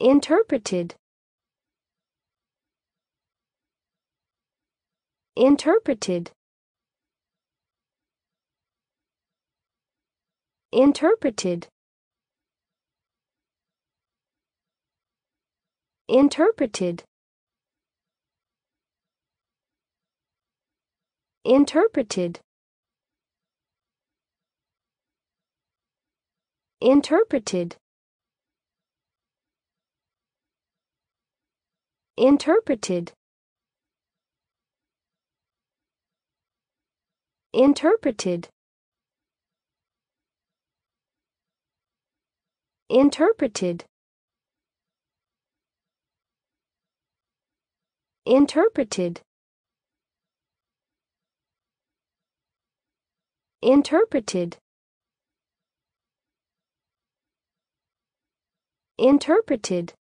interpreted interpreted interpreted interpreted interpreted interpreted interpreted interpreted interpreted interpreted interpreted interpreted